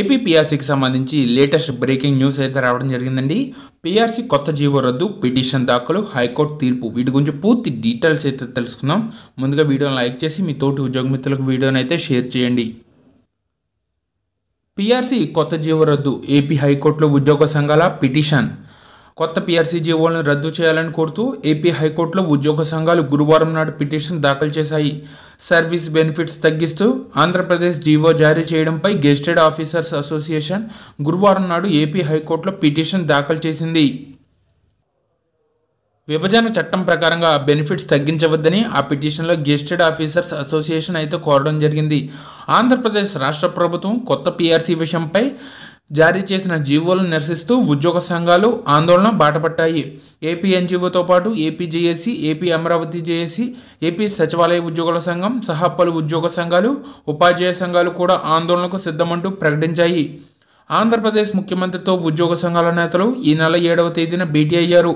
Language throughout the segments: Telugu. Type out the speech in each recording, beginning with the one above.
ఏపీ సంబంధించి లేటెస్ట్ బ్రేకింగ్ న్యూస్ అయితే రావడం జరిగిందండి పీఆర్సీ కొత్త జీవో రద్దు పిటిషన్ దాఖలు హైకోర్టు తీర్పు వీటి గురించి పూర్తి డీటెయిల్స్ అయితే తెలుసుకుందాం ముందుగా వీడియోని లైక్ చేసి మీ తోటి ఉద్యోగ మిత్రులకు వీడియోని అయితే షేర్ చేయండి పీఆర్సీ కొత్త జీవో రద్దు ఏపీ హైకోర్టులో ఉద్యోగ సంఘాల పిటిషన్ కొత్త పీఆర్సీ జీవోలను రద్దు చేయాలని కోరుతూ ఏపీ హైకోర్టులో ఉద్యోగ సంఘాలు గురువారం నాడు పిటిషన్ దాఖలు చేశాయి సర్వీస్ బెనిఫిట్స్ తగ్గిస్తూ ఆంధ్రప్రదేశ్ జీవో జారీ చేయడంపై గెస్టెడ్ ఆఫీసర్స్ అసోసియేషన్ గురువారం నాడు ఏపీ హైకోర్టులో పిటిషన్ దాఖలు చేసింది విభజన చట్టం ప్రకారంగా బెనిఫిట్స్ తగ్గించవద్దని ఆ పిటిషన్లో గెస్టెడ్ ఆఫీసర్స్ అసోసియేషన్ అయితే కోరడం జరిగింది ఆంధ్రప్రదేశ్ రాష్ట్ర ప్రభుత్వం కొత్త పీఆర్సీ విషయంపై జారీ చేసిన జీవోలను నిరసిస్తూ ఉద్యోగ సంఘాలు ఆందోళన బాటపట్టాయి ఏపీ ఎన్జీఓతో పాటు AP JAC AP Amaravati JAC AP సచివాలయ ఉద్యోగుల సంఘం సహా పలు ఉద్యోగ సంఘాలు ఉపాధ్యాయ సంఘాలు కూడా ఆందోళనకు సిద్ధమంటూ ప్రకటించాయి ఆంధ్రప్రదేశ్ ముఖ్యమంత్రితో ఉద్యోగ సంఘాల నేతలు ఈ నెల ఏడవ తేదీన భేటీ అయ్యారు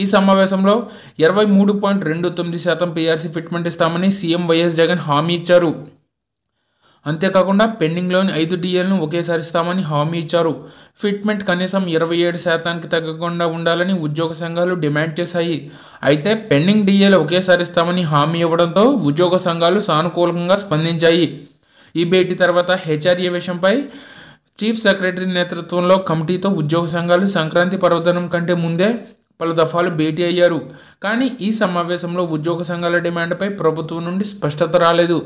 ఈ సమావేశంలో ఇరవై మూడు పాయింట్ రెండు తొమ్మిది శాతం పీఆర్సీ ఫిట్మెంట్ ఇస్తామని సీఎం వైఎస్ జగన్ హామీ ఇచ్చారు అంతేకాకుండా పెండింగ్లోని ఐదు డిఎల్ను ఒకేసారి ఇస్తామని హామీ ఇచ్చారు ఫిట్మెంట్ కనీసం ఇరవై ఏడు శాతానికి తగ్గకుండా ఉండాలని ఉద్యోగ సంఘాలు డిమాండ్ చేశాయి అయితే పెండింగ్ డిఎల్ ఒకేసారి ఇస్తామని హామీ ఇవ్వడంతో ఉద్యోగ సంఘాలు సానుకూలంగా స్పందించాయి ఈ భేటీ తర్వాత హెచ్ఆర్ఏ విషయంపై చీఫ్ సెక్రటరీ నేతృత్వంలో కమిటీతో ఉద్యోగ సంఘాలు సంక్రాంతి పర్వదనం కంటే ముందే పలు దఫాలు భేటీ అయ్యారు కానీ ఈ సమావేశంలో ఉద్యోగ సంఘాల డిమాండ్పై ప్రభుత్వం నుండి స్పష్టత రాలేదు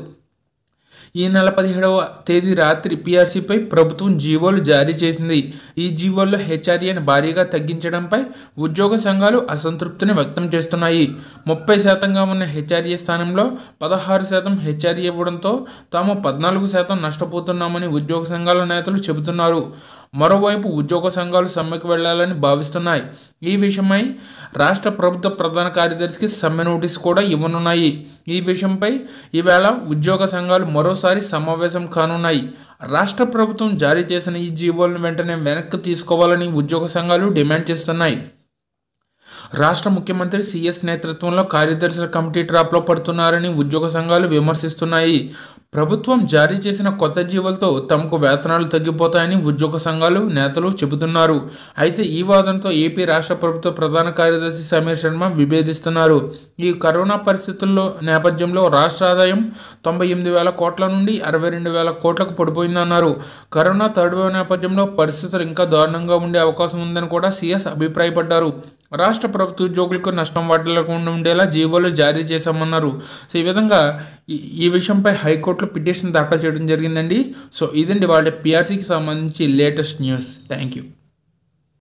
ఈ నెల పదిహేడవ తేదీ రాత్రి పీఆర్సీపై ప్రభుత్వం జీవోలు జారీ చేసింది ఈ జీవోల్లో హెచ్ఆర్ఏను e భారీగా తగ్గించడంపై ఉద్యోగ సంఘాలు అసంతృప్తిని వ్యక్తం చేస్తున్నాయి ముప్పై శాతంగా ఉన్న హెచ్ఆర్ఏ e స్థానంలో పదహారు శాతం హెచ్ఆర్ఏ e ఇవ్వడంతో తాము పద్నాలుగు శాతం నష్టపోతున్నామని ఉద్యోగ సంఘాల నేతలు చెబుతున్నారు మరోవైపు ఉద్యోగ సంఘాలు సమ్మెకు వెళ్లాలని భావిస్తున్నాయి ఈ విషయమై రాష్ట్ర ప్రభుత్వ ప్రధాన కార్యదర్శికి సమ్మె నోటీసు కూడా ఇవ్వనున్నాయి ఈ విషయంపై ఈవేళ ఉద్యోగ సంఘాలు మరోసారి సమావేశం కానున్నాయి రాష్ట్ర ప్రభుత్వం జారీ చేసిన ఈ జీవోలను వెంటనే వెనక్కి తీసుకోవాలని ఉద్యోగ సంఘాలు డిమాండ్ చేస్తున్నాయి రాష్ట్ర ముఖ్యమంత్రి సీఎస్ నేతృత్వంలో కార్యదర్శుల కమిటీ ట్రాప్లో పడుతున్నారని ఉద్యోగ సంఘాలు విమర్శిస్తున్నాయి ప్రభుత్వం జారీ చేసిన కొత్త జీవులతో తమకు వేతనాలు తగ్గిపోతాయని ఉద్యోగ సంఘాలు నేతలు చెబుతున్నారు అయితే ఈ వాదనతో ఏపీ రాష్ట్ర ప్రభుత్వ ప్రధాన కార్యదర్శి సమీర్ శర్మ విభేదిస్తున్నారు ఈ కరోనా పరిస్థితుల్లో నేపథ్యంలో రాష్ట్ర ఆదాయం తొంభై ఎనిమిది వేల కోట్ల నుండి అరవై రెండు వేల కోట్లకు పడిపోయిందన్నారు కరోనా థర్డ్ వేవ్ నేపథ్యంలో పరిస్థితులు ఇంకా దారుణంగా ఉండే అవకాశం ఉందని కూడా సీఎస్ అభిప్రాయపడ్డారు రాష్ట్ర ప్రభుత్వ ఉద్యోగులకు నష్టం వాటిల్లకుండా ఉండేలా జీవోలు జారీ చేశామన్నారు సో ఈ విధంగా ఈ విషయంపై హైకోర్టులో పిటిషన్ దాఖలు చేయడం జరిగిందండి సో ఇదండి వాళ్ళ పిఆర్సీకి సంబంధించి లేటెస్ట్ న్యూస్ థ్యాంక్ యూ